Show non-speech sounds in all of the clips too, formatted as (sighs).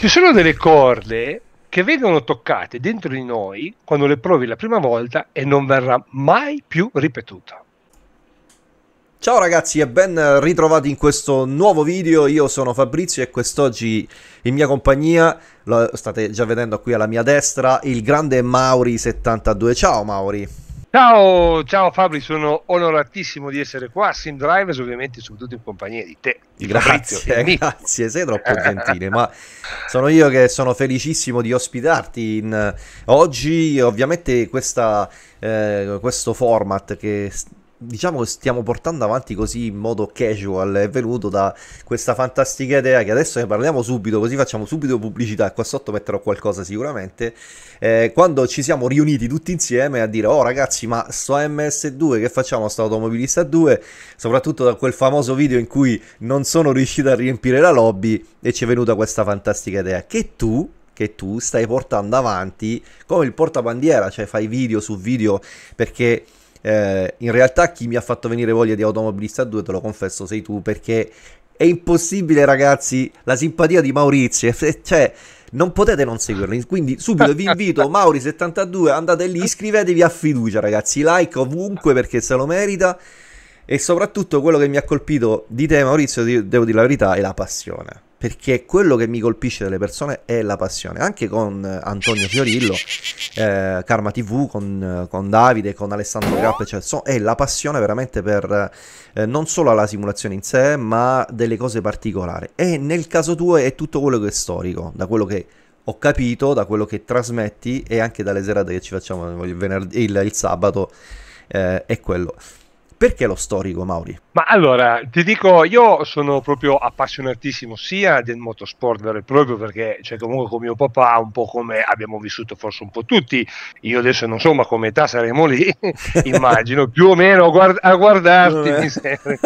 Ci sono delle corde che vengono toccate dentro di noi quando le provi la prima volta e non verrà mai più ripetuto. Ciao ragazzi e ben ritrovati in questo nuovo video, io sono Fabrizio e quest'oggi in mia compagnia, lo state già vedendo qui alla mia destra, il grande Mauri72. Ciao Mauri! Ciao, ciao Fabri, sono onoratissimo di essere qua. Sim Drivers, ovviamente, soprattutto in compagnia di te. grazie, Fabrizio, (laughs) grazie, sei troppo gentile, ma sono io che sono felicissimo di ospitarti in... oggi. Ovviamente, questa, eh, questo format che diciamo che stiamo portando avanti così in modo casual è venuto da questa fantastica idea che adesso ne parliamo subito così facciamo subito pubblicità qua sotto metterò qualcosa sicuramente eh, quando ci siamo riuniti tutti insieme a dire oh ragazzi ma sto MS2 che facciamo sto automobilista 2 soprattutto da quel famoso video in cui non sono riuscito a riempire la lobby e ci è venuta questa fantastica idea che tu che tu stai portando avanti come il portabandiera cioè fai video su video perché eh, in realtà chi mi ha fatto venire voglia di Automobilista 2, te lo confesso, sei tu, perché è impossibile, ragazzi, la simpatia di Maurizio, (laughs) eh, cioè non potete non seguirlo. Quindi subito vi invito, (laughs) Mauri72, andate lì, iscrivetevi a fiducia, ragazzi, like ovunque perché se lo merita. E soprattutto quello che mi ha colpito di te, Maurizio, devo dire la verità, è la passione perché quello che mi colpisce delle persone è la passione, anche con eh, Antonio Fiorillo, eh, Karma TV, con, eh, con, Davide, con Alessandro Grapp, cioè, so, è la passione veramente per eh, non solo la simulazione in sé, ma delle cose particolari. E nel caso tuo è tutto quello che è storico, da quello che ho capito, da quello che trasmetti e anche dalle serate che ci facciamo il, venerd- il, il sabato, eh, è quello. Perché lo storico, Mauri? Ma allora, ti dico, io sono proprio appassionatissimo sia del motorsport vero e proprio, perché cioè, comunque con mio papà, un po' come abbiamo vissuto forse un po' tutti, io adesso non so, ma come età saremo lì, (laughs) immagino, più o meno guard a guardarti. mi serve.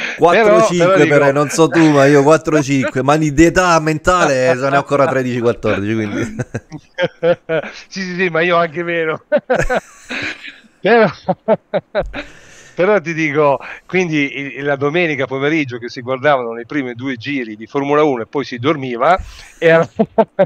(laughs) 4-5 però, non so tu, ma io 4-5, ma di età mentale eh, sono ancora 13-14, quindi... (laughs) sì, sì, sì, ma io anche meno. Però, (laughs) però ti dico, quindi la domenica pomeriggio che si guardavano nei primi due giri di Formula 1 e poi si dormiva, era,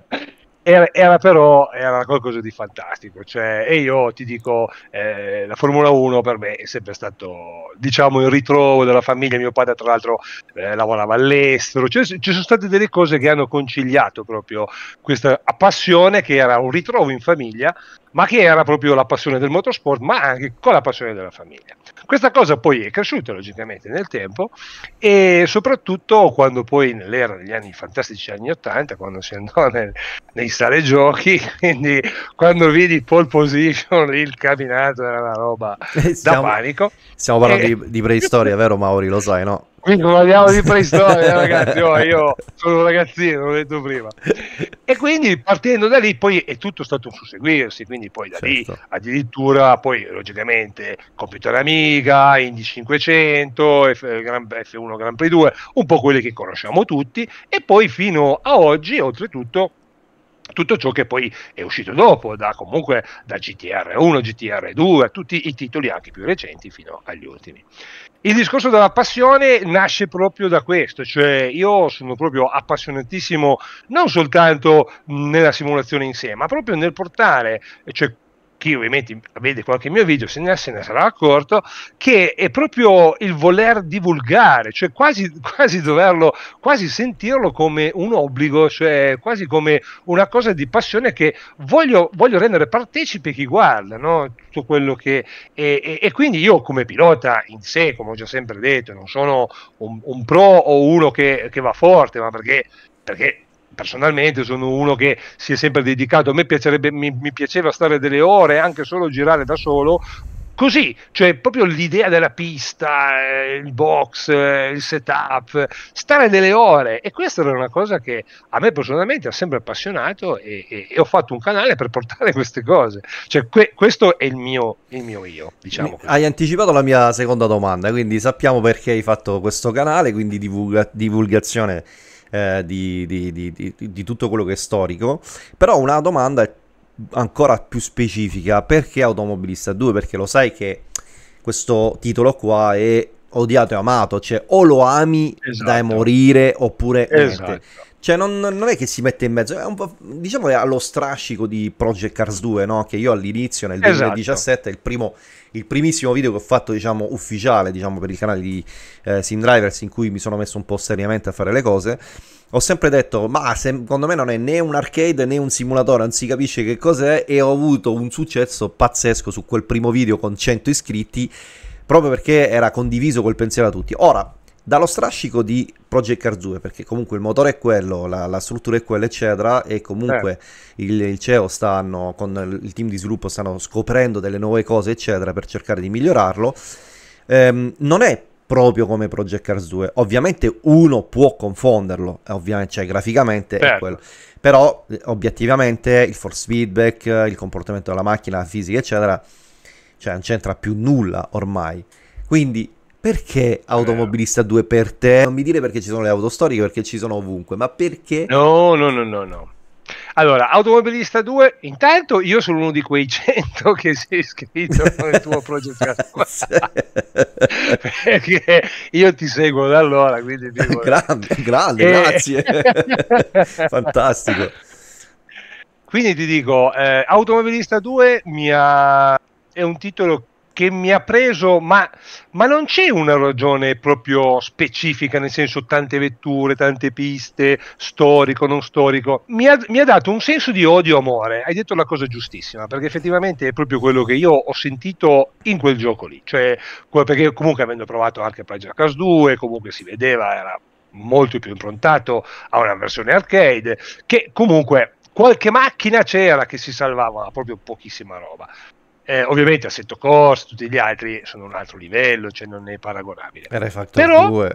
(laughs) era, era però era qualcosa di fantastico. Cioè, e io ti dico, eh, la Formula 1 per me è sempre stato, diciamo, il ritrovo della famiglia. Mio padre, tra l'altro, eh, lavorava all'estero. Cioè, ci sono state delle cose che hanno conciliato proprio questa passione che era un ritrovo in famiglia ma che era proprio la passione del motorsport, ma anche con la passione della famiglia. Questa cosa poi è cresciuta logicamente nel tempo e soprattutto quando poi nell'era degli anni fantastici anni 80, quando si andò (laughs) nel, nei sale giochi, quindi quando vidi pole position il camminato era una roba eh, siamo, da panico. Stiamo parlando e... di, di preistoria, vero Mauri? Lo sai, no? Quindi parliamo di preistoria, (laughs) ragazzi. Oh, io sono un ragazzino, l'ho detto prima. E quindi partendo da lì, poi è tutto stato un susseguirsi. Quindi poi da certo. lì addirittura, poi logicamente, computer Amiga, Indy 500, F1 Gran Prix 2, un po' quelli che conosciamo tutti. E poi fino a oggi, oltretutto tutto ciò che poi è uscito dopo, da, comunque da GTR 1, GTR 2, tutti i titoli anche più recenti fino agli ultimi. Il discorso della passione nasce proprio da questo, cioè io sono proprio appassionatissimo non soltanto nella simulazione in sé, ma proprio nel portare, cioè chi ovviamente vede qualche mio video se ne, se ne, sarà accorto, che è proprio il voler divulgare, cioè quasi, (laughs) quasi doverlo, quasi sentirlo come un obbligo, cioè quasi come una cosa di passione che voglio, voglio rendere partecipe chi guarda, no? tutto quello che... E, e, e, quindi io come pilota in sé, come ho già sempre detto, non sono un, un pro o uno che, che va forte, ma perché perché personalmente sono uno che si è sempre dedicato, a me mi, mi piaceva stare delle ore, anche solo girare da solo, così, cioè proprio l'idea della pista, eh, il box, eh, il setup, stare delle ore e questa era una cosa che a me personalmente ha sempre appassionato e, e, e ho fatto un canale per portare (laughs) queste cose, cioè que- questo è il mio, il mio io, diciamo Hai anticipato la mia seconda domanda, quindi sappiamo perché hai fatto questo canale, quindi divulga- divulgazione eh, di, di, di, di tutto quello che è storico. Però una domanda ancora più specifica, perché Automobilista 2? Perché lo sai che questo titolo qua è odiato e amato, cioè o lo ami esatto. da morire oppure esatto. Cioè, non, non, è che si mette in mezzo, è un po', diciamo che allo strascico di Project Cars 2, no? Che io all'inizio, nel 2017, esatto. il, primo, il, primissimo video che ho fatto, diciamo, ufficiale, diciamo, per il canale di eh, Sim Drivers, in cui mi sono messo un po' seriamente a fare le cose, ho sempre detto, ma secondo me non è né un arcade né un simulatore, non si capisce che cos'è, e ho avuto un successo pazzesco su quel primo video con 100 iscritti, proprio perché era condiviso quel pensiero da tutti. Ora, dallo strascico di Project Cars 2 perché comunque il motore è quello, la, la struttura è quella eccetera e comunque eh. il, il, CEO stanno con il team di sviluppo stanno scoprendo delle nuove cose eccetera per cercare di migliorarlo ehm, non è proprio come Project Cars 2 ovviamente uno può confonderlo eh, ovviamente cioè graficamente certo. è quello però eh, obiettivamente il force feedback il comportamento della macchina la fisica eccetera cioè non c'entra più nulla ormai quindi perché eh. automobilista 2 per te? Non mi dire perché ci sono le auto storiche, perché ci sono ovunque, ma perché? No, no, no, no, no. Allora, automobilista 2, intanto io sono uno di quei 100 (laughs) che si è iscritto nel tuo progetto. (laughs) perché io ti seguo da allora, quindi dico... (laughs) grande, grande, e... Eh. grazie. Fantastico. Quindi ti dico, eh, automobilista 2 ha... è un titolo che mi ha preso, ma, ma, non c'è una ragione proprio specifica, nel senso tante vetture, tante piste, storico, non storico. Mi ha, mi ha dato un senso di odio-amore. Hai detto la cosa giustissima, perché effettivamente è proprio quello che io ho sentito in quel gioco lì. Cioè, perché comunque avendo provato anche Project Cars 2, comunque si vedeva, era molto più improntato a una versione arcade, che comunque qualche macchina c'era che si salvava, proprio pochissima roba. Eh, ovviamente Assetto Corsa, tutti gli altri sono un altro livello, cioè non è paragonabile. R-Factor Però, 2,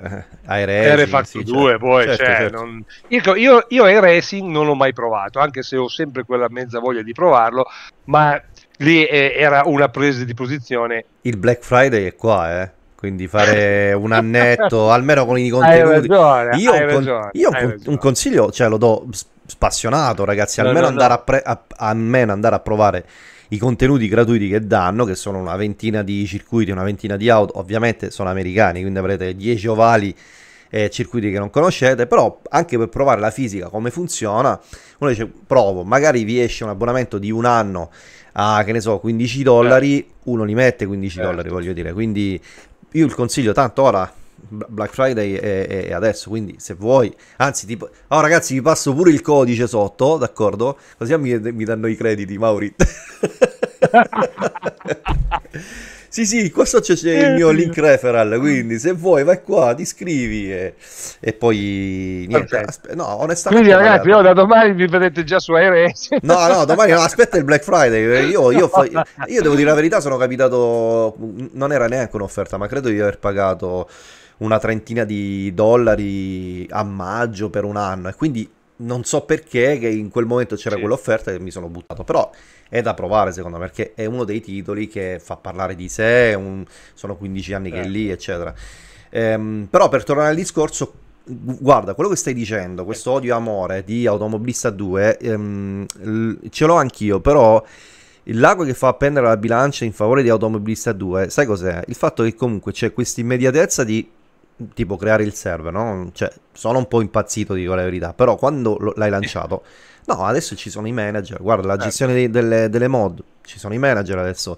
eh, iRacing. R-Factor sì, 2 certo. poi, certo, cioè, certo. Non... Io, io, io iRacing non l'ho mai provato, anche se ho sempre quella mezza voglia di provarlo, ma lì eh, era una presa di posizione. Il Black Friday è qua, eh? quindi fare (laughs) un annetto almeno con i contenuti. Ragione, io, ragione, io un, un consiglio cioè, lo do spassionato, ragazzi. Almeno no, no, no. a, pre- a, almeno andare a provare i contenuti gratuiti che danno, che sono una ventina di circuiti, una ventina di auto, ovviamente sono americani, quindi avrete 10 ovali eh, circuiti che non conoscete, però anche per provare la fisica, come funziona, uno dice provo, magari vi esce un abbonamento di un anno a, che ne so, 15 dollari, certo. uno li mette 15 certo. dollari, voglio dire, quindi io il consiglio tanto ora Black Friday è, è adesso, quindi se vuoi, anzi tipo, oh ragazzi vi passo pure il codice sotto, d'accordo? Così mi, mi danno i crediti, Mauri. (laughs) Sì, sì, qua so c'è, il mio link referral, quindi se vuoi vai qua, ti iscrivi e, e poi niente. Aspe- no, onestamente... Quindi ragazzi, io da domani vi vedete già su RS. No, no, domani no, aspetta il Black Friday. Io, io, fa- io devo dire la verità, sono capitato... Non era neanche un'offerta, ma credo di aver pagato una trentina di dollari a maggio per un anno e quindi non so perché che in quel momento c'era sì. quell'offerta e mi sono buttato, però è da provare secondo me perché è uno dei titoli che fa parlare di sé, un, sono 15 anni eh. che è eh. lì, eccetera. Ehm, però per tornare al discorso, guarda, quello che stai dicendo, questo odio e amore di Automobilista 2, ehm, l- ce l'ho anch'io, però il lago che fa appendere la bilancia in favore di Automobilista 2, sai cos'è? Il fatto che comunque c'è questa immediatezza di tipo creare il server, no? Cioè, sono un po' impazzito, dico la verità, però quando lo, l'hai lanciato... No, adesso ci sono i manager, guarda, la certo. gestione dei, delle, delle mod, ci sono i manager adesso.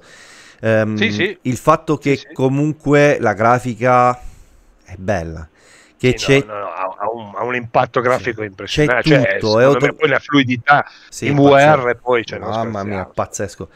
Um, sì, sì. Il fatto che sì, comunque la grafica è bella. Che c'è... No, no, no, ha, un, ha, un, impatto grafico impressionante. C'è cioè, tutto, è auto... poi la fluidità sì, MVR pazzesco. poi cioè, Mamma mia, pazzesco.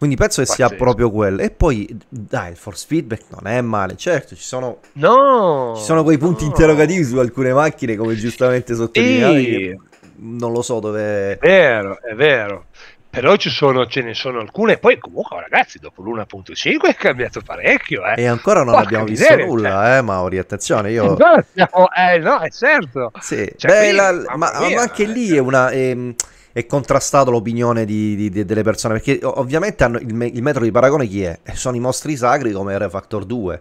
Quindi penso che Pazzesco. sia proprio quello. E poi, dai, il force feedback non è male. Certo, ci sono, no, ci sono quei punti no. interrogativi su alcune macchine, come giustamente sottolineavi. Non lo so dove... È vero, è vero però sono, ce ne sono alcune. Poi, comunque, ragazzi, dopo l'1.5 è cambiato parecchio. Eh. E ancora non Porca abbiamo miseria, visto nulla, cioè. eh, Mauri. Attenzione, io. No, no, eh, no è certo. Sì. Cioè, beh, la, ma, ma, anche lì eh, è una. È, cioè. ehm, e contrastato l'opinione di, di, di, delle persone, perché ovviamente il, il, metro di paragone chi è? Eh, sono i mostri sacri come Era Factor 2.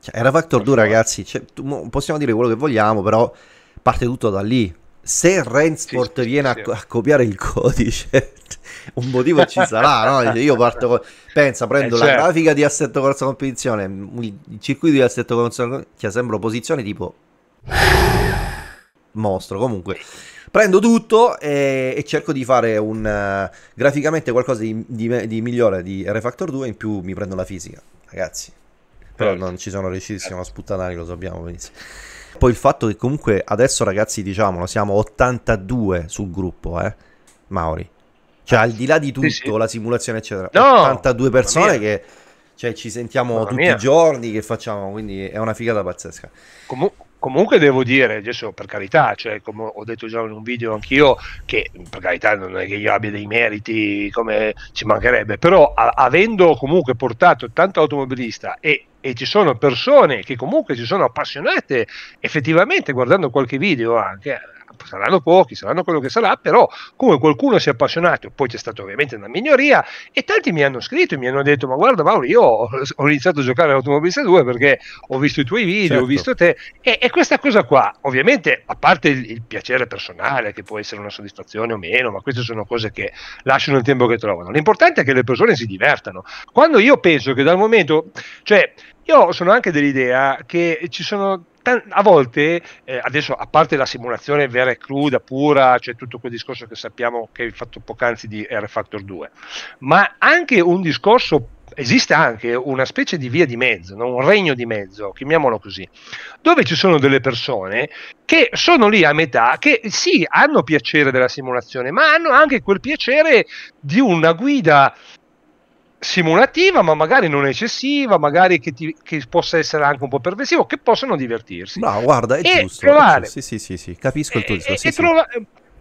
Cioè, Era Factor 2 ragazzi, cioè, tu, possiamo dire quello che vogliamo, però parte tutto da lì. Se Rensport sì, viene sì, sì. A, copiare il codice, (laughs) un motivo ci sarà, no? Io parto con... Pensa, prendo eh, la certo. grafica di assetto corsa competizione, mm, il circuito di assetto corsa competizione, ti assemblo posizione tipo... (sighs) Mostro, comunque prendo tutto e, e cerco di fare un, uh, graficamente qualcosa di, di, di, migliore di Refactor 2, in più mi prendo la fisica, ragazzi. Però certo. non ci sono riusciti, siamo sputtanari, lo sappiamo benissimo. Poi il fatto che comunque adesso ragazzi diciamolo, siamo 82 sul gruppo, eh, Mauri. Cioè al di là di tutto, sì, sì. la simulazione eccetera. No, 82 persone che cioè ci sentiamo Mamma tutti mia. i giorni che facciamo, quindi è una figata pazzesca. comunque Comunque devo dire, adesso per carità, cioè, come ho detto già in un video anch'io, che per carità non è che io abbia dei meriti come ci mancherebbe, però a- avendo comunque portato tanto automobilista e e ci sono persone che comunque si sono appassionate effettivamente guardando qualche video anche saranno pochi, saranno quello che sarà, però come qualcuno si è appassionato, poi c'è stata ovviamente una minoria e tanti mi hanno scritto e mi hanno detto ma guarda Mauro io ho iniziato a giocare all'automobilista 2 perché ho visto i tuoi video, certo. ho visto te e, e, questa cosa qua ovviamente a parte il, il, piacere personale che può essere una soddisfazione o meno, ma queste sono cose che lasciano il tempo che trovano, l'importante è che le persone si divertano, quando io penso che dal momento, cioè io sono anche dell'idea che ci sono a volte, eh, adesso a parte la simulazione vera e cruda, pura, c'è cioè tutto quel discorso che sappiamo che hai fatto poc'anzi di R Factor 2, ma anche un discorso, esiste anche una specie di via di mezzo, no? un regno di mezzo, chiamiamolo così, dove ci sono delle persone che sono lì a metà, che sì, hanno piacere della simulazione, ma hanno anche quel piacere di una guida simulativa, ma magari non eccessiva, magari che, ti, che, possa essere anche un po' pervasivo, che possono divertirsi. No, guarda, è e giusto. Provare. È giusto. Sì, sì, sì, sì, capisco il tuo discorso. E, sì, e sì. Trova-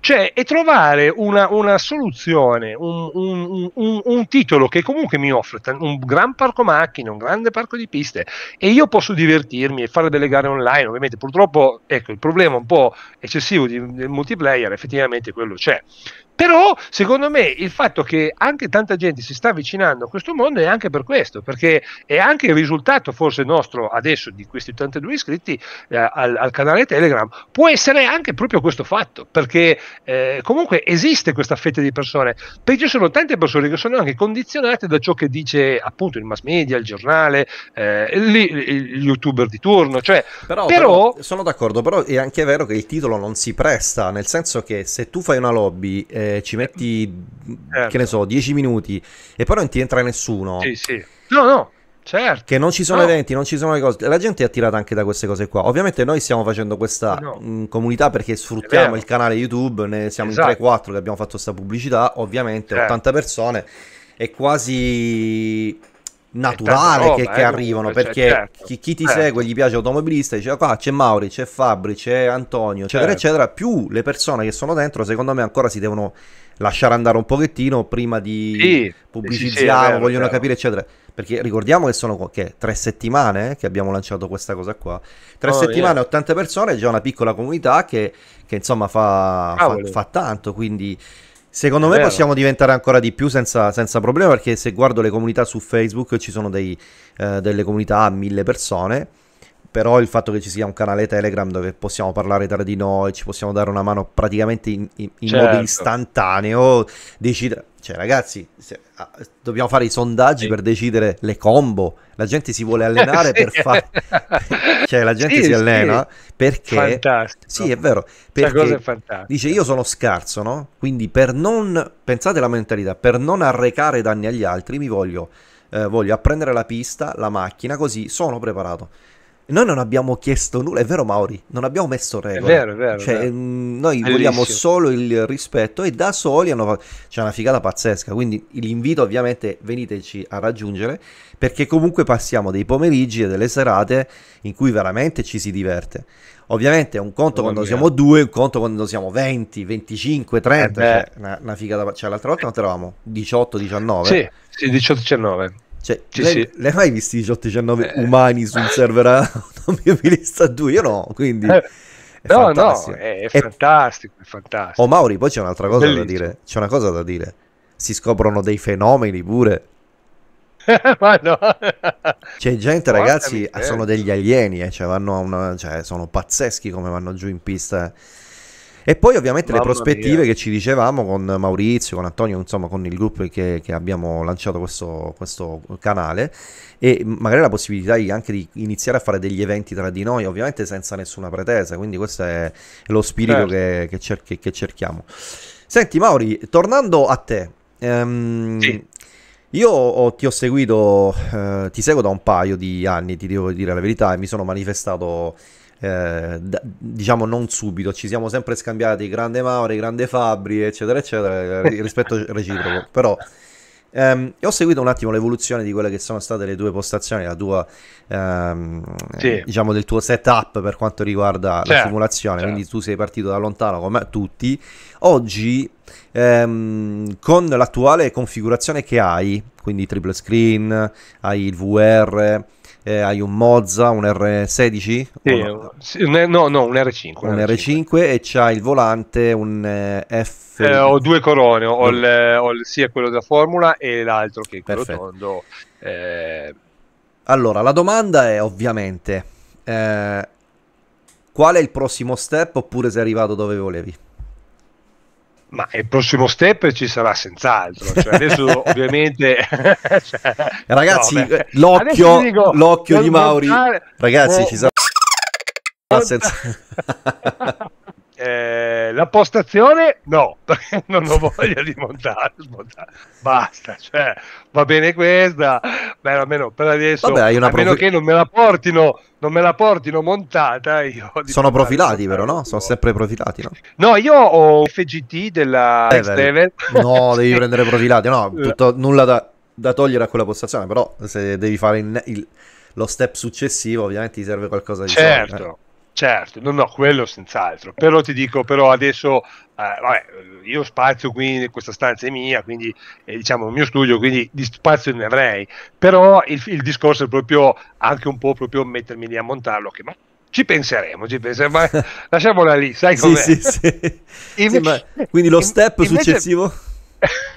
cioè, e trovare una, una soluzione, un, un, un, un, titolo che comunque mi offre un gran parco macchine, un grande parco di piste e io posso divertirmi e fare delle gare online. Ovviamente, purtroppo, ecco, il problema un po' eccessivo di, del multiplayer effettivamente quello c'è. Però, secondo me, il fatto che anche tanta gente si sta avvicinando a questo mondo è anche per questo, perché è anche il risultato forse nostro adesso di questi 82 iscritti eh, al, al canale Telegram, può essere anche proprio questo fatto, perché eh, comunque esiste questa fetta di persone, perché ci sono tante persone che sono anche condizionate da ciò che dice appunto il mass media, il giornale, eh, gli, youtuber di turno. Cioè, però, però, però, sono d'accordo, però è anche vero che il titolo non si presta, nel senso che se tu fai una lobby, eh, ci metti, certo. che ne so, 10 minuti e poi non ti entra nessuno. Sì, sì. No, no, Certo. Che non ci sono no. eventi, non ci sono le cose. La gente è attirata anche da queste cose qua. Ovviamente noi stiamo facendo questa no. mh, mm, comunità perché sfruttiamo il canale YouTube, ne siamo esatto. in 3-4 che abbiamo fatto questa pubblicità, ovviamente certo. 80 persone è quasi naturale roba, che, che eh, arrivano perché cioè, certo. chi, chi, ti certo. segue gli piace automobilista dice ah, qua ah, c'è Mauri c'è Fabri c'è Antonio eccetera certo. eccetera più le persone che sono dentro secondo me ancora si devono lasciare andare un pochettino prima di sì, pubblicizzare, sì, sì, vogliono capire, eccetera. Perché ricordiamo che sono che, tre settimane eh, che abbiamo lanciato questa cosa qua. Tre oh, settimane, yeah. 80 persone, è già una piccola comunità che, che insomma fa, fa, fa, tanto, quindi... Secondo è me vero. possiamo diventare ancora di più senza, senza, problema perché se guardo le comunità su Facebook ci sono dei, eh, delle comunità a mille persone però il fatto che ci sia un canale Telegram dove possiamo parlare tra di noi, ci possiamo dare una mano praticamente in, in, in certo. modo istantaneo, decide... cioè ragazzi, se, ah, dobbiamo fare i sondaggi sì. per decidere le combo, la gente si vuole allenare (laughs) sì. per fare... (laughs) cioè la gente sì, si allena perché... Fantastico. Sì, è vero, perché dice io sono scarso, no? Quindi per non, pensate alla mentalità, per non arrecare danni agli altri mi voglio... Eh, voglio apprendere la pista, la macchina, così sono preparato. Noi non abbiamo chiesto nulla, è vero Mauri, non abbiamo messo regole. È vero, è vero. Cioè, è vero. Mm, noi Bellissimo. vogliamo solo il rispetto e da soli hanno... fatto... c'è una figata pazzesca, quindi l'invito ovviamente veniteci a raggiungere perché comunque passiamo dei pomeriggi e delle serate in cui veramente ci si diverte. Ovviamente è un conto oh, quando mia. siamo due, un conto quando siamo 20, 25, 30, eh cioè, una, una figata... Cioè l'altra volta non eravamo? 18, 19? Sì, sì 18, 19. Cioè, sì, lei, sì. lei mai visti 18-19 eh. umani sul (laughs) server a 2? Io no, quindi... Eh. no, fantastico. no, è, è fantastico, è fantastico. Oh Mauri, poi c'è un'altra cosa Bellissimo. da dire. C'è una cosa da dire. Si scoprono dei fenomeni pure. (laughs) Ma no. C'è cioè, gente, Guarda ragazzi, sono degli alieni, eh, cioè, una, cioè, sono pazzeschi come vanno giù in pista. Eh. E poi ovviamente Mamma le prospettive mia. che ci dicevamo con Maurizio, con Antonio, insomma con il gruppo che, che abbiamo lanciato questo, questo, canale e magari la possibilità anche di iniziare a fare degli eventi tra di noi, ovviamente senza nessuna pretesa, quindi questo è lo spirito certo. che, che, cer- che, cerchiamo. Senti Mauri, tornando a te, ehm, sì. Io ho, ti ho seguito, eh, ti seguo da un paio di anni, ti devo dire la verità, e mi sono manifestato eh, diciamo non subito, ci siamo sempre scambiati grande Mauri, grande Fabri, eccetera, eccetera, (laughs) rispetto reciproco, però... Um, ho seguito un attimo l'evoluzione di quelle che sono state le tue postazioni, la tua, um, sì. diciamo, del tuo setup per quanto riguarda certo, la simulazione. Certo. Quindi tu sei partito da lontano come tutti. Oggi, um, con l'attuale configurazione che hai, quindi triple screen, hai il VR, eh, hai un Mozza, un R16? Sì, no? no, no, un R5. Un, un R5. R5, e c'hai il volante, un eh, F... Eh, ho due corone, ho, il, mm. ho il, sia quello della Formula e l'altro che è quello Perfetto. tondo. Eh... Allora, la domanda è ovviamente... Eh, qual è il prossimo step oppure sei arrivato dove volevi? Ma il prossimo step ci sarà senz'altro. Cioè adesso (laughs) ovviamente... (laughs) cioè, ragazzi, no, eh, l'occhio, dico, l'occhio di Mauri... Ragazzi, eh, ci sarà... senza... (laughs) Eh, la postazione no, (laughs) non ho voglia di montare, smontare. Basta, cioè, va bene questa, beh, almeno per adesso, Vabbè, a profi... meno che non me la portino, non me la portino montata. Io Sono profilati però, no? Sono sempre profilati, no? No, io ho FGT della eh, Steven. No, devi (laughs) prendere profilati, no, eh. tutto, nulla da, da, togliere a quella postazione, però se devi fare in, il, lo step successivo ovviamente ti serve qualcosa di... Eh. Certo. Solito, Certo, no, no, quello senz'altro, però ti dico, però adesso, eh, vabbè, io spazio qui, questa stanza è mia, quindi è eh, diciamo il mio studio, quindi di spazio ne avrei, però il, il discorso è proprio anche un po' proprio mettermi lì a montarlo, che ma ci penseremo, ci penseremo, ma (laughs) lasciamola lì, sai com'è? Sì, sì, sì. Invece, sì quindi lo step invece, successivo? (laughs)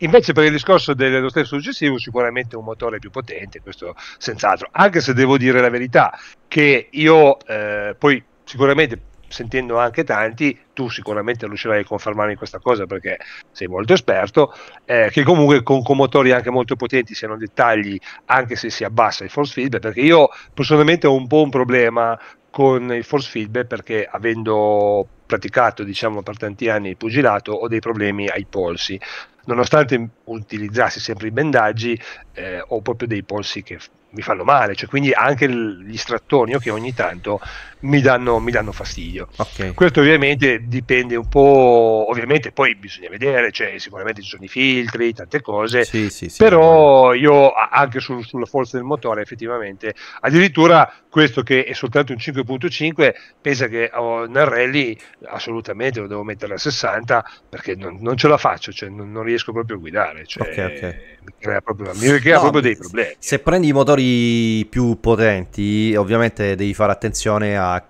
Invece per il discorso dello stesso successivo sicuramente un motore più potente, questo senz'altro, anche se devo dire la verità che io eh, poi sicuramente sentendo anche tanti, tu sicuramente riuscirai a confermarmi questa cosa perché sei molto esperto, eh, che comunque con, con, motori anche molto potenti siano dettagli anche se si abbassa il force feedback, perché io personalmente ho un po' un problema con il force feedback perché avendo praticato diciamo, per tanti anni il pugilato, ho dei problemi ai polsi. Nonostante utilizzassi sempre i bendaggi eh, ho proprio dei polsi che mi fanno male, cioè quindi anche gli strattoni che ogni tanto mi danno, mi danno fastidio. Okay. Questo ovviamente dipende un po', ovviamente poi bisogna vedere, cioè sicuramente ci sono i filtri, tante cose, sì, sì, sì, però io anche sul, sulla forza del motore effettivamente, addirittura questo che è soltanto un 5.5 pensa che oh, nel rally assolutamente lo devo mettere a 60 perché non, non ce la faccio, cioè non, non, riesco proprio a guidare, cioè, okay, okay. mi crea, proprio, mi crea no, proprio, dei problemi. Se prendi i motori più potenti, ovviamente devi fare attenzione a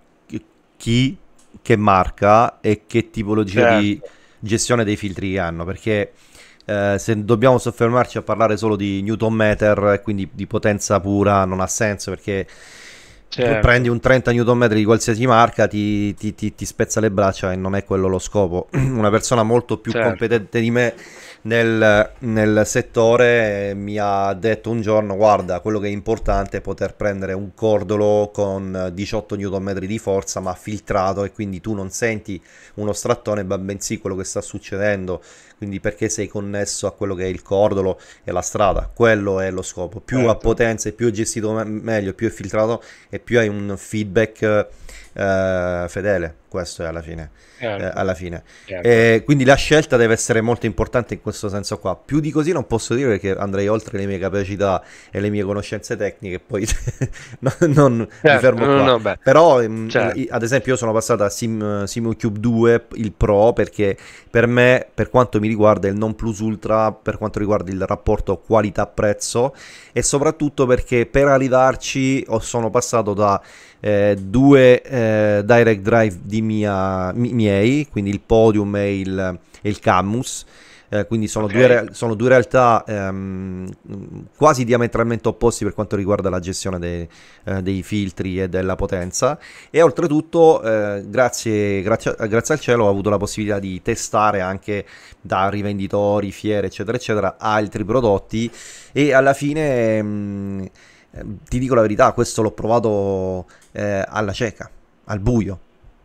chi, che marca e che tipologia certo. di gestione dei filtri che hanno, perché... Eh, se dobbiamo soffermarci a parlare solo di newton meter quindi di potenza pura non ha senso perché Certo. prendi un 30 Nm di qualsiasi marca, ti, ti, ti, ti, spezza le braccia e non è quello lo scopo. (clears throat) Una persona molto più certo. competente di me nel, nel settore eh, mi ha detto un giorno guarda quello che è importante è poter prendere un cordolo con 18 Nm di forza ma filtrato e quindi tu non senti uno strattone ma bensì quello che sta succedendo quindi perché sei connesso a quello che è il cordolo e la strada quello è lo scopo più certo. a potenza e più è gestito me- meglio più è filtrato e più hai un feedback eh, fedele, questo è alla fine. Certo. Eh, alla fine. Certo. Eh, quindi la scelta deve essere molto importante in questo senso qua. Più di così non posso dire perché andrei oltre le mie capacità e le mie conoscenze tecniche, poi (laughs) non, non certo, mi fermo qua. No, Però mm, certo. ad esempio io sono passato a Sim, SimCube 2, il Pro, perché per me, per quanto mi riguarda, il non plus ultra per quanto riguarda il rapporto qualità-prezzo e soprattutto perché per arrivarci sono passato da eh, due eh, direct drive di mia, miei, quindi il podium e il, e il Camus. Eh, quindi sono, okay. due, sono, due, realtà ehm, quasi diametralmente opposti per quanto riguarda la gestione dei, eh, dei filtri e della potenza e oltretutto eh, grazie, grazie, grazie, al cielo ho avuto la possibilità di testare anche da rivenditori, fiere eccetera eccetera altri prodotti e alla fine... Ehm, Ehm, ti dico la verità, questo l'ho provato eh, alla cieca, al buio.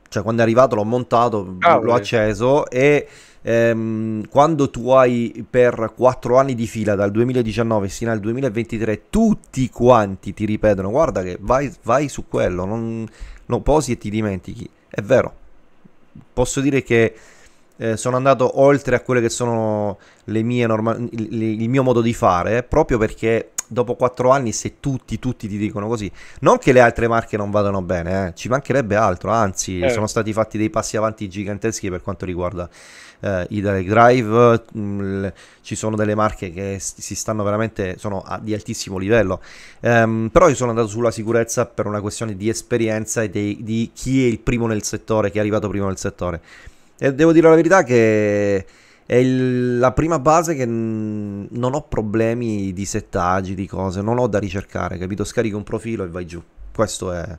Cioè quando è arrivato l'ho montato, ah, l'ho acceso e ehm, quando tu hai per quattro anni di fila dal 2019 fino al 2023 tutti quanti ti ripetono guarda che vai, vai su quello, non, non posi e ti dimentichi. È vero, posso dire che eh, sono andato oltre a quelle che sono le mie norma- il, il mio modo di fare proprio perché dopo 4 anni se tutti, tutti ti dicono così. Non che le altre marche non vadano bene, eh, ci mancherebbe altro, anzi eh. sono stati fatti dei passi avanti giganteschi per quanto riguarda eh, i direct drive, mh, mm, ci sono delle marche che si stanno veramente, sono a, di altissimo livello, um, però io sono andato sulla sicurezza per una questione di esperienza e dei, di chi è il primo nel settore, chi è arrivato primo nel settore. E devo dire la verità che è il, la prima base che n- non ho problemi di settaggi, di cose, non ho da ricercare, capito? Scarico un profilo e vai giù. Questo è...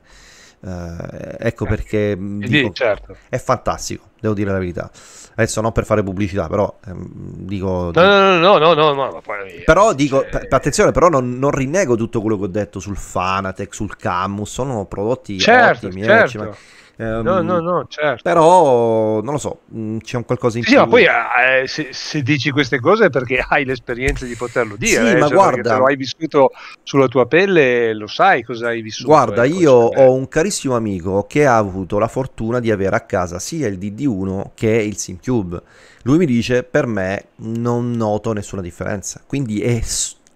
Eh, ecco perché eh, mm, dico, sì, certo. è fantastico, devo dire la verità. Adesso non per fare pubblicità, però ehm, dico... No, no, no, no, no, no, no poi, Però dico, cioè per, attenzione, però non, non, rinnego tutto quello che ho detto sul Fanatec, sul Camus, sono prodotti certo, ottimi. Eh, certo. Eh, Um, no, no, no, certo. Però, non lo so, mm, c'è un qualcosa in sì, più. ma poi eh, se, se, dici queste cose è perché hai l'esperienza di poterlo dire. Sì, eh, ma cioè guarda... Lo hai vissuto sulla tua pelle, lo sai cosa hai vissuto. Guarda, ecco, io cioè, ho eh. un carissimo amico che ha avuto la fortuna di avere a casa sia il DD1 che il SimCube. Lui mi dice, per me non noto nessuna differenza. Quindi è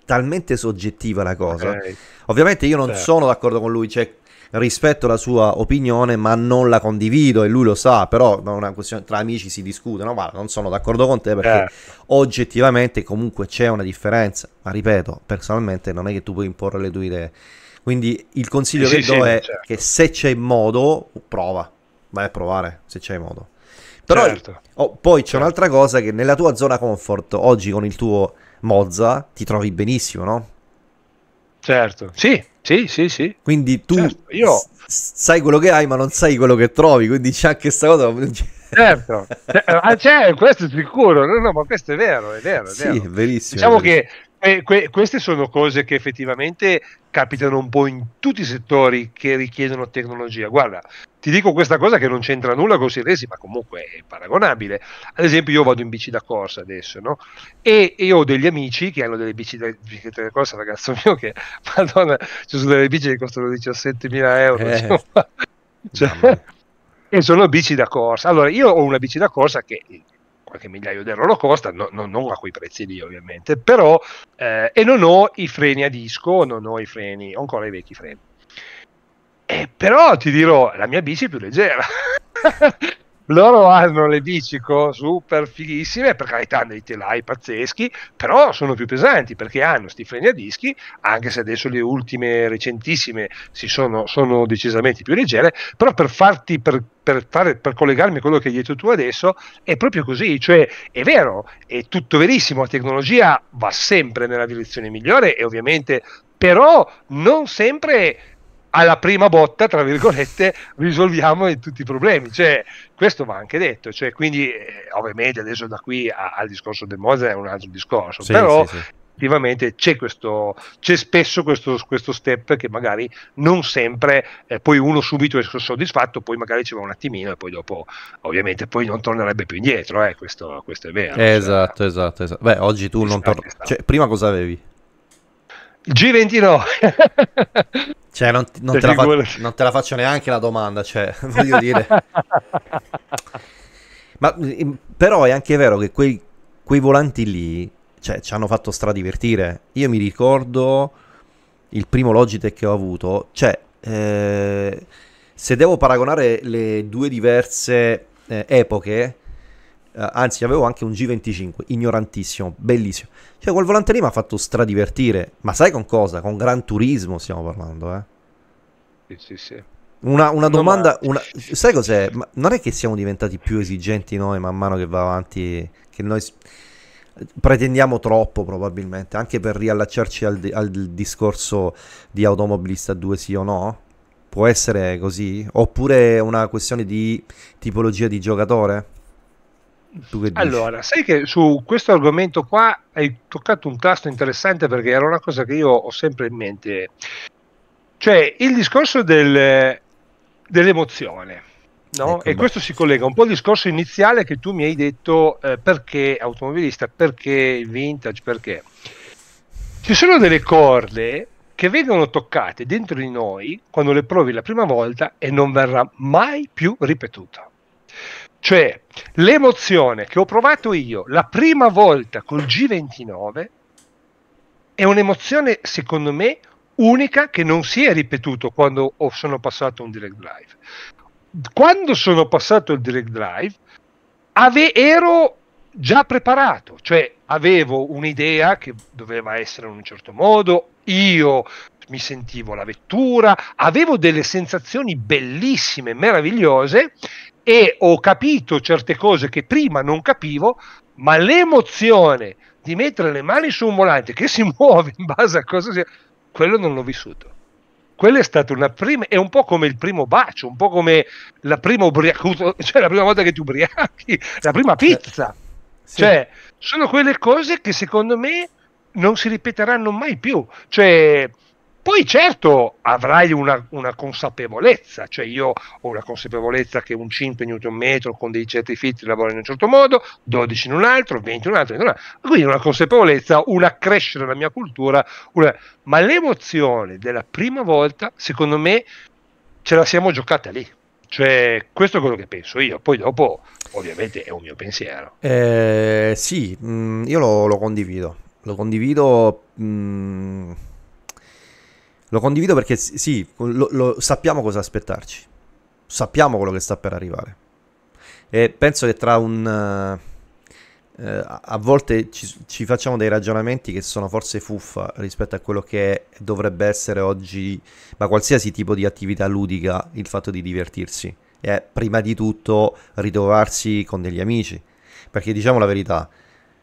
talmente soggettiva la cosa. Okay. Ovviamente io non certo. sono d'accordo con lui, cioè rispetto la sua opinione, ma non la condivido e lui lo sa, però è una questione tra amici si discute, no, Ma non sono d'accordo con te perché eh. oggettivamente comunque c'è una differenza, ma ripeto, personalmente non è che tu puoi imporre le tue idee. Quindi il consiglio sì, che sì, do sì, è certo. che se c'è modo, prova, vai a provare se c'è modo. Però certo. oh, poi c'è certo. un'altra cosa che nella tua zona comfort, oggi con il tuo Mozza, ti trovi benissimo, no? Certo, sì, sì, sì, sì. Quindi tu certo, io... sai quello che hai, ma non sai quello che trovi, quindi c'è anche questa cosa. Certo, ah, (laughs) c'è, questo è sicuro, no, no, ma questo è vero, è vero, è vero. è verissimo. Diciamo è verissimo. che que, eh, que, queste sono cose che effettivamente capitano un po' in tutti i settori che richiedono tecnologia. Guarda, ti dico questa cosa che non c'entra nulla con Siresi, ma comunque è paragonabile. Ad esempio, io vado in bici da corsa adesso, no? E, e ho degli amici che hanno delle bici da, bici da corsa, ragazzo mio, che (laughs) madonna, ci sono delle bici che costano 17.000 euro. Eh. (laughs) Cioè, e sono bici da corsa. Allora, io ho una bici da corsa che qualche migliaio di euro costa, no, no, non a quei prezzi lì ovviamente, però eh, e non ho i freni a disco, non ho i freni, ho ancora i vecchi freni. Eh, però ti dirò, la mia bici è più leggera. (laughs) loro hanno le bici super fighissime, per carità hanno dei telai pazzeschi, però sono più pesanti perché hanno sti freni a dischi, anche se adesso le ultime recentissime sono, sono, decisamente più leggere, però per farti... Per, per, fare, per, collegarmi a quello che hai detto tu adesso, è proprio così, cioè è vero, è tutto verissimo, la tecnologia va sempre nella direzione migliore e ovviamente, però non sempre alla prima botta, tra virgolette, risolviamo tutti i problemi. Cioè, questo va anche detto. Cioè, quindi, eh, ovviamente, adesso da qui a, al discorso del Mozart è un altro discorso, sì, però. Sì, sì. Effettivamente c'è, questo, c'è spesso questo, questo, step che magari non sempre, eh, poi uno subito è soddisfatto, poi magari ci va un attimino e poi dopo ovviamente poi non tornerebbe più indietro, eh, questo, questo, è vero. Esatto, cioè, esatto, esatto, Beh, oggi tu non torni... Cioè, prima cosa avevi? G20 no. (laughs) cioè, non, non, te fa- non, te la faccio neanche la domanda, cioè, (laughs) voglio dire. (laughs) Ma, mm, però è anche vero che quei, quei volanti lì cioè, ci hanno fatto stradivertire. Io mi ricordo il primo Logitech che ho avuto, cioè, eh, se devo paragonare le due diverse eh, epoche, eh, anzi avevo anche un G25, ignorantissimo, bellissimo. Cioè quel volante lì mi ha fatto stradivertire, ma sai con cosa? Con Gran Turismo stiamo parlando, eh? Sì, sì, sì. Una, una domanda, una... sai cos'è? Ma non è che siamo diventati più esigenti noi man mano che va avanti, che noi pretendiamo troppo probabilmente, anche per riallacciarci al, di- al discorso di automobilista 2 sì o no? Può essere così? Oppure è una questione di tipologia di giocatore? allora, sai che su questo argomento qua hai toccato un tasto interessante perché era una cosa che io ho sempre in mente. Cioè, il discorso del, dell'emozione. No? Ecco e beh. questo si collega un po' al discorso iniziale che tu mi hai detto eh, perché automobilista, perché vintage, perché ci sono delle corde che vengono toccate dentro di noi quando le provi la prima volta e non verrà mai più ripetuta. Cioè, l'emozione che ho provato io la prima volta col G29 è un'emozione, secondo me, unica che non si è ripetuto quando sono passato un direct drive Quando sono passato il direct drive ave- ero già preparato, cioè avevo un'idea che doveva essere in un certo modo, io mi sentivo la vettura, avevo delle sensazioni bellissime, meravigliose e ho capito certe cose che prima non capivo, ma l'emozione di mettere le mani su un volante che si (laughs) muove in base a cosa sia, quello non l'ho vissuto. Quella è stata una prima, è un po' come il primo bacio, un po' come la prima ubriacuto, (laughs) cioè la prima volta che ti ubriachi, la prima pizza. Sì. Cioè, sono quelle cose che secondo me non si ripeteranno mai più. Cioè, poi certo avrai una, una, consapevolezza, cioè io ho una consapevolezza che un 5 Nm con dei certi filtri lavora in un certo modo, 12 in un altro, 20 in un altro, in un altro. quindi una consapevolezza, un accrescere la mia cultura, una... ma l'emozione della prima volta secondo me ce la siamo giocata lì. Cioè, questo è quello che penso io, poi dopo ovviamente è un mio pensiero. Eh, sì, mm, io lo, lo, condivido, lo condivido... Mh mm, lo condivido perché sì, lo, lo, sappiamo cosa aspettarci. Sappiamo quello che sta per arrivare. E penso che tra un... Eh, eh a volte ci, ci, facciamo dei ragionamenti che sono forse fuffa rispetto a quello che dovrebbe essere oggi, ma qualsiasi tipo di attività ludica, il fatto di divertirsi. È prima di tutto ritrovarsi con degli amici. Perché diciamo la verità,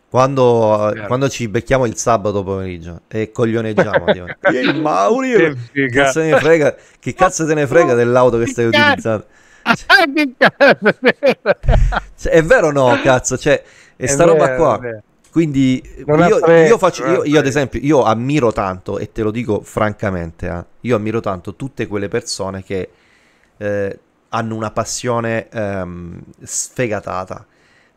quando, certo. quando, ci becchiamo il sabato pomeriggio e coglioneggiamo, (laughs) e Mauri, che cazzo ne frega, che cazzo te ne frega dell'auto che stai utilizzando? (laughs) Cioè, è vero o no, cazzo? Cioè, è sta roba qua. Quindi io, io, faccio, io, io, ad esempio, io ammiro tanto, e te lo dico francamente, eh, io ammiro tanto tutte quelle persone che eh, hanno una passione ehm, sfegatata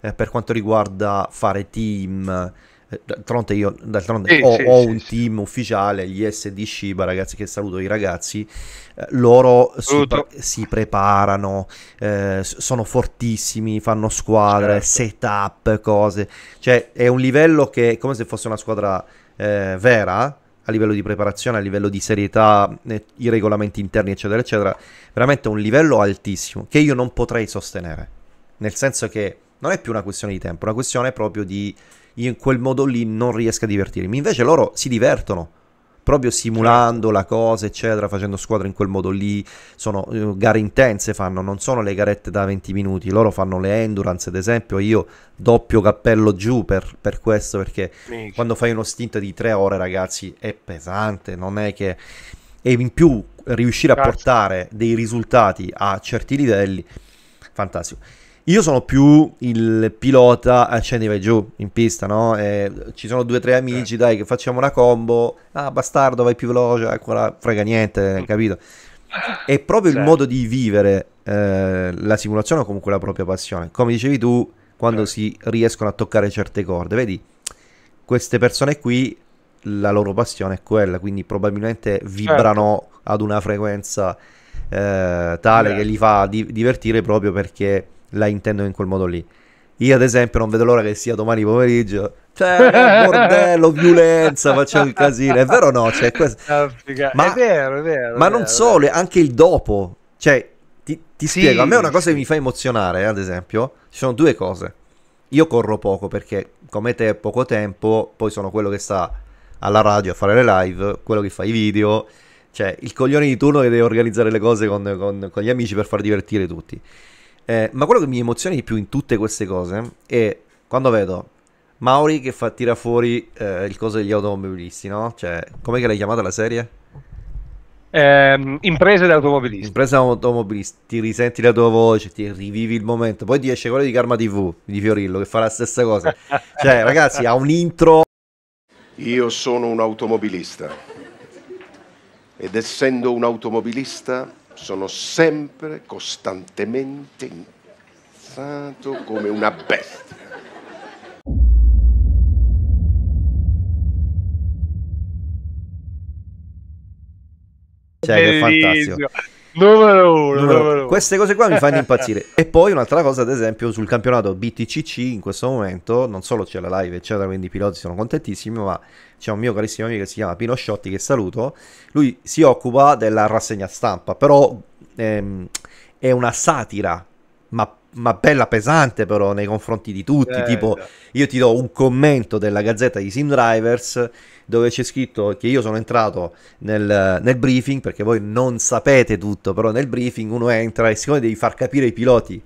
eh, per quanto riguarda fare team. Eh, d'altronde io d'altronde sì, ho, sì, ho sì, un team ufficiale, gli SD Shiba, ragazzi che saluto i ragazzi, eh, loro si, pre- si, preparano, eh, sono fortissimi, fanno squadre, certo. setup, cose, cioè è un livello che è come se fosse una squadra eh, vera, a livello di preparazione, a livello di serietà, eh, i regolamenti interni, eccetera, eccetera, veramente un livello altissimo che io non potrei sostenere. Nel senso che non è più una questione di tempo, è una questione proprio di in quel modo lì non riesco a divertirmi. Invece loro si divertono proprio simulando certo. la cosa, eccetera, facendo squadra in quel modo lì. Sono uh, gare intense, fanno, non sono le garette da 20 minuti, loro fanno le endurance, ad esempio, io doppio cappello giù per, per questo, perché Mica. quando fai uno stint di tre ore, ragazzi, è pesante, non è che... E in più riuscire a Caccia. portare dei risultati a certi livelli, fantastico. Io sono più il pilota accendi eh, vai giù in pista, no? E ci sono due o tre amici, eh. dai, che facciamo una combo. Ah, bastardo, vai più veloce, eccola, eh, frega niente, mm. capito? È proprio certo. il modo di vivere eh, la simulazione o comunque la propria passione. Come dicevi tu, quando certo. si riescono a toccare certe corde, vedi, queste persone qui, la loro passione è quella, quindi probabilmente certo. vibrano certo. ad una frequenza eh, tale che certo. li fa di- divertire proprio perché la intendono in quel modo lì. Io ad esempio non vedo l'ora che sia domani pomeriggio. Cioè, (laughs) bordello, violenza, facciamo il casino. È vero o no? Cioè, questo... ma, è vero, è vero. Ma è vero, non solo, anche il dopo. Cioè, ti, ti sì, spiego, a me una cosa sì. che mi fa emozionare, ad esempio, ci sono due cose. Io corro poco perché come te poco tempo, poi sono quello che sta alla radio a fare le live, quello che fa i video, cioè il coglione di turno che deve organizzare le cose con, con, con gli amici per far divertire tutti. Eh, ma quello che mi emoziona di più in tutte queste cose è quando vedo Mauri che fa, tira fuori eh, il coso degli automobilisti, no? Cioè, com'è che l'hai chiamata la serie? Eh, imprese da automobilisti. Imprese da automobilisti, ti risenti la tua voce, ti rivivi il momento. Poi ti esce quello di Karma TV di Fiorillo che fa la stessa cosa. (laughs) cioè, ragazzi, ha un intro. Io sono un automobilista. Ed essendo un automobilista sono sempre costantemente incazzato come una bestia. Cioè, che fantastico. Numero uno, numero uno. Queste cose qua mi fanno (laughs) impazzire. e poi un'altra cosa, ad esempio, sul campionato BTCC in questo momento, non solo c'è la live, eccetera, quindi i piloti sono contentissimi, ma c'è un mio carissimo amico che si chiama Pino Sciotti, che saluto. Lui si occupa della rassegna stampa, però ehm, è una satira, ma ma bella pesante però nei confronti di tutti. Eh, tipo, io ti do un commento della gazzetta di Sim Drivers dove c'è scritto che io sono entrato nel, nel, briefing, perché voi non sapete tutto, però nel briefing uno entra e siccome devi far capire ai piloti,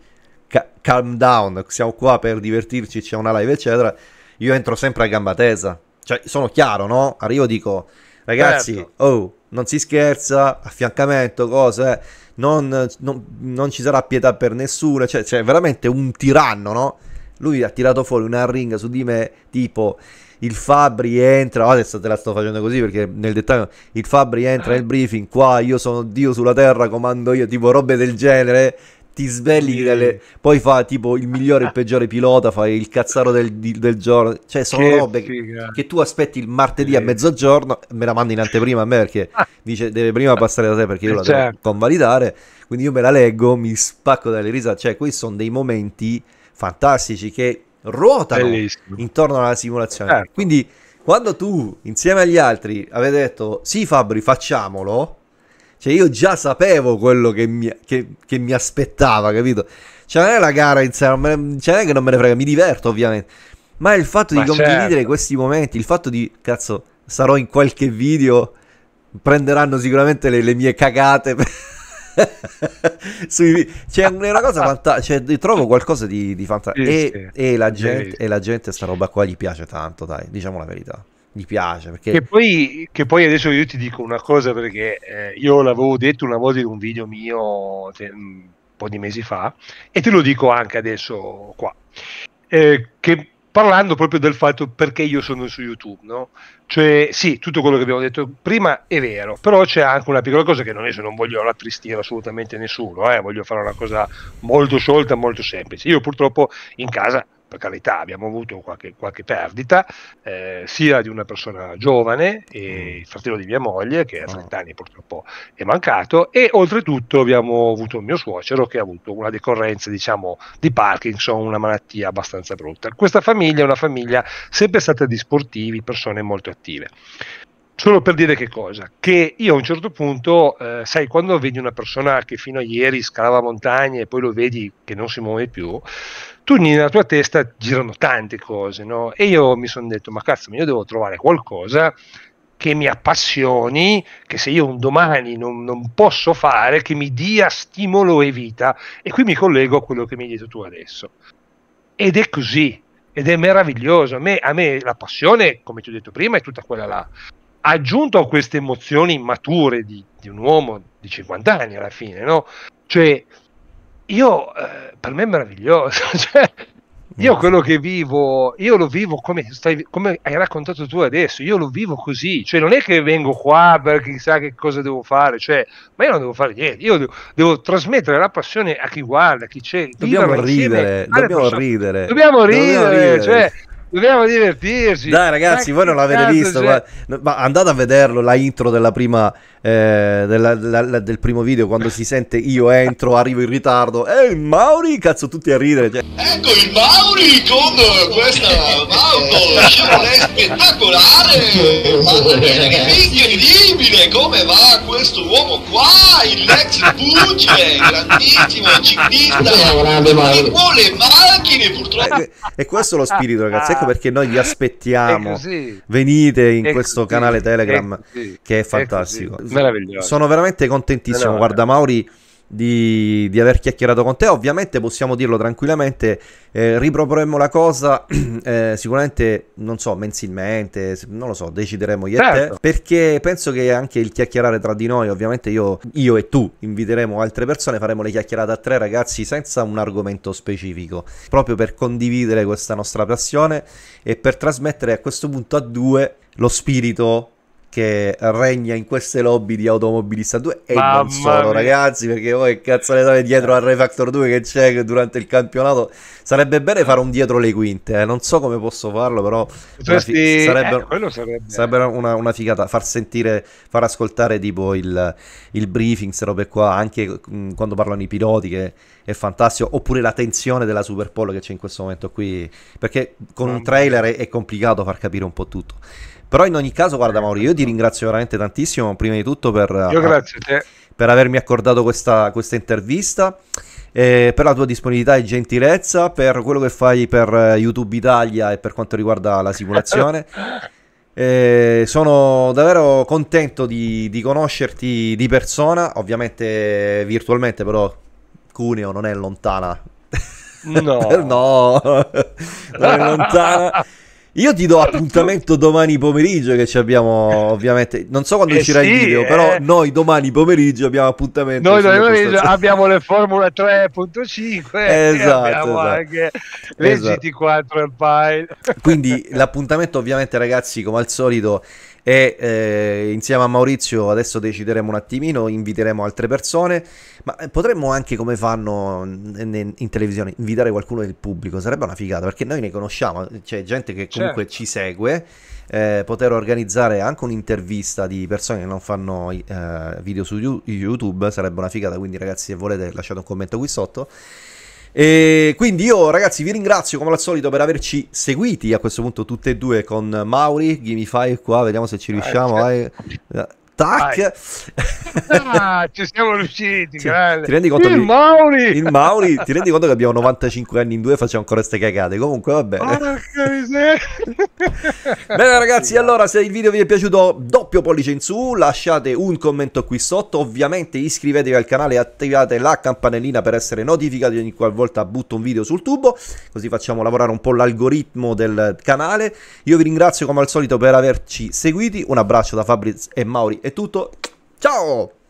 ca- calm down, siamo qua per divertirci, c'è una live, eccetera, io entro sempre a gamba tesa. Cioè, sono chiaro, no? Arrivo e dico, ragazzi, certo. oh, non si scherza, affiancamento, cose... Eh" non, non, non ci sarà pietà per nessuno, cioè, cioè veramente un tiranno, no? Lui ha tirato fuori una ringa su di me, tipo il Fabri entra, adesso te la sto facendo così perché nel dettaglio, il Fabri entra nel briefing, qua io sono Dio sulla terra, comando io, tipo robe del genere, ti svegli sì. dalle... poi fa tipo il migliore e il peggiore pilota fa il cazzaro del, del giorno cioè sono che robe che, che, tu aspetti il martedì sì. a mezzogiorno me la mandi in anteprima a me perché ah. dice deve prima passare da te perché io la certo. devo convalidare quindi io me la leggo mi spacco dalle risa, cioè questi sono dei momenti fantastici che ruotano Bellissimo. intorno alla simulazione certo. quindi quando tu insieme agli altri avete detto sì Fabri facciamolo cioè io già sapevo quello che mi, che, che mi aspettava, capito? Cioè non è la gara in sé, non cioè non è che non me ne frega, mi diverto ovviamente. Ma il fatto Ma di certo. condividere questi momenti, il fatto di, cazzo, sarò in qualche video, prenderanno sicuramente le, le mie cagate. (laughs) Sui, cioè, è una cosa fantastica. Cioè, trovo qualcosa di, di fantastico. Sì, e, sì. e, la gente, e la gente, sta roba qua gli piace tanto, dai, diciamo la verità gli piace. Perché... Che, poi, che, poi, adesso io ti dico una cosa perché eh, io l'avevo detto una volta in un video mio te, cioè, un po' di mesi fa e te lo dico anche adesso qua. Eh, che parlando proprio del fatto perché io sono su YouTube, no? Cioè, sì, tutto quello che abbiamo detto prima è vero, però c'è anche una piccola cosa che non è, se non voglio rattristire assolutamente nessuno, eh? voglio fare una cosa molto sciolta, molto semplice. Io purtroppo in casa per carità abbiamo avuto qualche, qualche perdita, eh, sia di una persona giovane, mm. il fratello di mia moglie, che a 30 ah. anni purtroppo è mancato, e oltretutto abbiamo avuto mio suocero che ha avuto una decorrenza diciamo, di Parkinson, una malattia abbastanza brutta. Questa famiglia è una famiglia sempre stata di sportivi, persone molto attive. Solo per dire che cosa? Che io a un certo punto, eh, sai, quando vedi una persona che fino a ieri scalava montagne e poi lo vedi che non si muove più, tu nella tua testa girano tante cose, no? E io mi sono detto, ma cazzo, io devo trovare qualcosa che mi appassioni, che se io un domani non, non, posso fare, che mi dia stimolo e vita. E qui mi collego a quello che mi hai detto tu adesso. Ed è così, ed è meraviglioso. A me, a me la passione, come ti ho detto prima, è tutta quella là aggiunto a queste emozioni immature di, di, un uomo di 50 anni alla fine, no? Cioè, io, eh, per me è meraviglioso, (laughs) cioè, io mm. quello che vivo, io lo vivo come, stai, come, hai raccontato tu adesso, io lo vivo così, cioè non è che vengo qua per chissà che cosa devo fare, cioè, ma io non devo fare niente, io devo, devo trasmettere la passione a chi guarda, a chi c'è. Dobbiamo ridere, insieme, dobbiamo, ridere. dobbiamo ridere, dobbiamo ridere, cioè, Dobbiamo divertirci. Dai ragazzi, ma voi non l'avete visto, ma, ma, andate a vederlo la intro della prima, eh, della, della, della, del primo video quando si sente io entro, arrivo in ritardo. E il Mauri, cazzo, tutti a ridere. Cioè. Ecco il Mauri con questa auto spettacolare. Mamma che incredibile come va questo uomo qua, il Lex Pucce, grandissimo ciclista che vuole macchine purtroppo. E, eh, e questo è lo spirito ragazzi, ecco fatto perché noi vi (laughs) aspettiamo. Venite in è questo così. canale Telegram è che è fantastico. Sono veramente contentissimo. Guarda, Mauri di, di, aver chiacchierato con te. Ovviamente possiamo dirlo tranquillamente, eh, riproporremo la cosa (clears throat) eh, sicuramente, non so, mensilmente, non lo so, decideremo io certo. e te, certo. perché penso che anche il chiacchierare tra di noi, ovviamente io, io e tu inviteremo altre persone, faremo le chiacchierate a tre ragazzi senza un argomento specifico, proprio per condividere questa nostra passione e per trasmettere a questo punto a due lo spirito che regna in queste lobby di automobilista 2 e Mamma non solo mia. ragazzi perché voi cazzo le date dietro al Refactor 2 che c'è durante il campionato sarebbe bene fare un dietro le quinte eh. non so come posso farlo però Potresti... fi- eh, sarebbe, eh, sarebbe... sarebbe una, una, figata far sentire far ascoltare tipo il, il briefing se robe qua anche mh, mm, quando parlano i piloti che è fantastico oppure la tensione della Super che c'è in questo momento qui perché con un trailer è, è complicato far capire un po' tutto però in ogni caso, guarda Mauro, io ti ringrazio veramente tantissimo, prima di tutto per, eh, a, per avermi accordato questa, questa intervista. Eh, per la tua disponibilità e gentilezza, per quello che fai per eh, YouTube Italia e per quanto riguarda la simulazione. (laughs) Eh, sono davvero contento di, di, conoscerti di persona, ovviamente virtualmente, però Cuneo non è lontana. No, (laughs) no non è lontana. (laughs) Io ti do appuntamento domani pomeriggio che ci abbiamo ovviamente, non so quando eh uscirà sì, il video, eh. però noi domani pomeriggio abbiamo appuntamento. Noi domani pomeriggio abbiamo le Formule 3.5 eh, esatto, abbiamo esatto. anche esatto. le esatto. GT4 e Pile. Quindi l'appuntamento ovviamente ragazzi come al solito e eh, insieme a Maurizio adesso decideremo un attimino, inviteremo altre persone, ma eh, potremmo anche come fanno in, in televisione invitare qualcuno del pubblico, sarebbe una figata perché noi ne conosciamo, c'è cioè, gente che comunque certo. ci segue, eh, poter organizzare anche un'intervista di persone che non fanno eh, video su YouTube sarebbe una figata, quindi ragazzi se volete lasciate un commento qui sotto. E quindi io ragazzi vi ringrazio come al solito per averci seguiti a questo punto tutte e due con Mauri, Gimme Fire qua, vediamo se ci eh, riusciamo. Ah, certo. Tac. Ah, ci siamo riusciti, sì. Ti rendi conto il, che... Mauri. il Mauri, ti rendi conto che abbiamo 95 anni in due e facciamo ancora queste cagate. Comunque va bene. Ah, bene ragazzi, allora se il video vi è piaciuto doppio pollice in su, lasciate un commento qui sotto, ovviamente iscrivetevi al canale e attivate la campanellina per essere notificati ogni qualvolta butto un video sul tubo, così facciamo lavorare un po' l'algoritmo del canale. Io vi ringrazio come al solito per averci seguiti, un abbraccio da Fabrizio e Mauri è tutto, ciao!